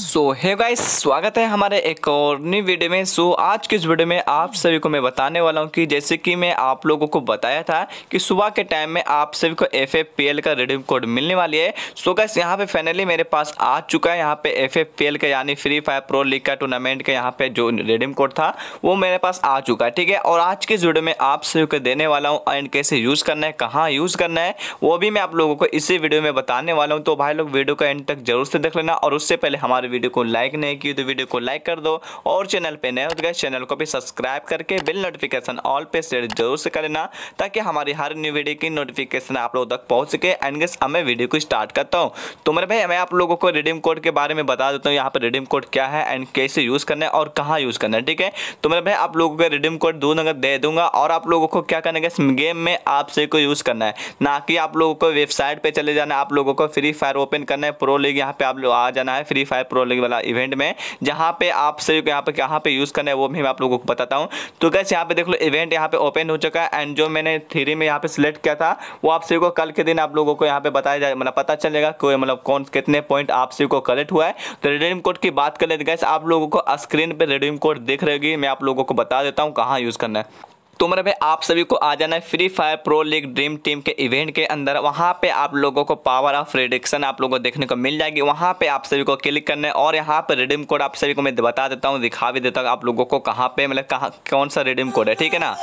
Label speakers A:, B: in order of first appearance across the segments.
A: सो hey guys स्वागत है हमारे एक और नई वीडियो में सो so, आज के इस वीडियो में आप सभी को मैं बताने वाला हूँ कि जैसे कि मैं आप लोगों को बताया था कि सुबह के टाइम में आप सभी को एफ एफ पी एल का रिडीम कोड मिलने वाली है सो so, गाइस यहाँ पे फाइनली मेरे पास आ चुका है यहाँ पे एफ एफ पी एल का यानी फ्री फायर प्रो लीग का टूर्नामेंट का यहाँ पे जो रिडीम कोड था वो मेरे पास आ चुका है ठीक है और आज के इस वीडियो में आप सभी को देने वाला हूँ एंड कैसे यूज़ करना है कहाँ यूज़ करना है वो भी मैं आप लोगों को इसी वीडियो में बताने वाला हूँ तो भाई लोग वीडियो का एंड तक जरूर से देख लेना और उससे पहले हमारे हमारे वीडियो को लाइक नहीं की तो वीडियो को लाइक कर दो और चैनल पे नए हो तो गए चैनल को भी सब्सक्राइब करके बिल नोटिफिकेशन ऑल पे सेट जरूर से कर लेना ताकि हमारी हर न्यू वीडियो की नोटिफिकेशन आप लोगों तक पहुँच सके एंड गेस अब मैं वीडियो को स्टार्ट करता हूँ तो मेरे भाई मैं आप लोगों को रिडीम कोड के बारे में बता देता हूँ यहाँ पर रिडीम कोड क्या है एंड कैसे यूज़ करना है और कहाँ यूज़ करना है ठीक है तो मेरे भाई आप लोगों को रिडीम कोड दो नंबर दे दूंगा और आप लोगों को क्या करना है गेम में आपसे को यूज़ करना है ना कि आप लोगों को वेबसाइट पर चले जाना है आप लोगों को फ्री फायर ओपन करना है प्रो लीग यहाँ पे आप लोग आ जाना है फ्री फाइव प्रो वाला इवेंट में जहाँ पे आप सभी को यहाँ पे कहाँ पे यूज़ करना है वो भी मैं आप लोगों को बताता हूँ तो कैसे यहाँ पे देख लो इवेंट यहाँ पे ओपन हो चुका है एंड जो मैंने थ्री में यहाँ पे सिलेक्ट किया था वो आप सभी को कल के दिन आप लोगों को यहाँ पे बताया जाए मतलब पता चलेगा कोई मतलब कौन कितने पॉइंट आप सभी को कलेक्ट हुआ है तो रिडीम कोड की बात कर ले तो कैसे आप लोगों को स्क्रीन पर रिडीम कोड दिख रहेगी मैं आप लोगों को बता देता हूँ कहाँ यूज़ करना है तो मेरे मतलब भाई आप सभी को आ जाना है free fire pro league dream team के इवेंट के अंदर वहाँ पे आप लोगों को पावर ऑफ रिडिक्शन आप लोगों को देखने को मिल जाएगी वहाँ पे आप सभी को क्लिक करना है और यहाँ पे रिडीम कोड आप सभी को मैं बता देता हूँ दिखा भी देता हूँ आप लोगों को कहाँ पे मतलब कहाँ कौन सा रिडीम कोड है ठीक है ना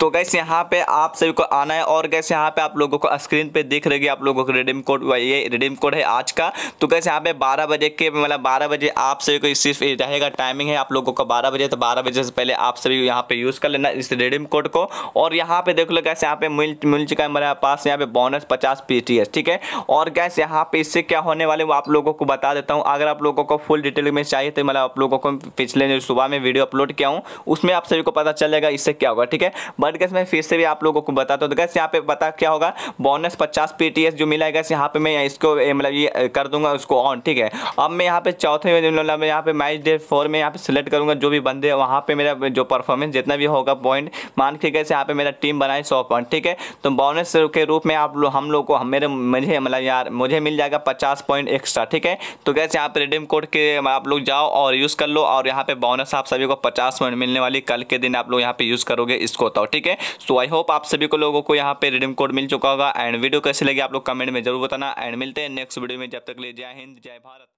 A: तो गैस यहाँ पे आप सभी को आना है और गैस यहाँ पे आप लोगों को स्क्रीन पे दिख रहेगी आप लोगों को रिडीम कोड ये रिडीम कोड है आज का तो गैस यहाँ पे 12 बजे के मतलब 12 बजे आप सभी को सिर्फ रहेगा टाइमिंग है आप लोगों को 12 बजे तो 12 बजे से पहले आप सभी यहाँ पे यूज़ कर लेना इस रिडीम कोड को और यहाँ पे देख लो गैस यहाँ पे मिल मिल चुका है मेरे पास यहाँ पे बोनस पचास पी ठीक है और गैस यहाँ पे इससे क्या होने वाले वो आप लोगों को बता देता हूँ अगर आप लोगों को फुल डिटेल में चाहिए तो मतलब आप लोगों को पिछले सुबह में वीडियो अपलोड किया हूँ उसमें आप सभी को पता चलेगा इससे क्या होगा ठीक है बट गैस मैं फिर से भी आप लोगों को बताता हूँ तो गैस यहाँ पे पता क्या होगा बोनस पचास पीटीएस जो मिला है गैस यहाँ पे मैं इसको मतलब ये कर दूंगा उसको ऑन ठीक है अब मैं यहाँ पे चौथे मतलब यहाँ पे मैच डे फोर में यहाँ पे सिलेक्ट करूँगा जो भी बंदे वहाँ पे मेरा जो परफॉर्मेंस जितना भी होगा पॉइंट मान के गैस यहाँ पे मेरा टीम बनाए सौ पॉइंट ठीक है तो बोनस के रूप में आप लोग हम लोग को मेरे मुझे मतलब यार मुझे मिल जाएगा पचास पॉइंट एक्स्ट्रा ठीक है तो गैस यहाँ पे रिडीम कोड के मतलब आप लोग जाओ और यूज़ कर लो और यहाँ पे बोनस आप सभी को पचास पॉइंट मिलने वाली कल के दिन आप लोग यहाँ पे यूज़ करोगे इसको तो ठीक ठीक है सो आई होप आप सभी को लोगों को यहाँ पे रिडीम कोड मिल चुका होगा एंड वीडियो कैसे लगी आप लोग कमेंट में जरूर बताना एंड मिलते हैं नेक्स्ट वीडियो में जब तक ले जय हिंद जय भारत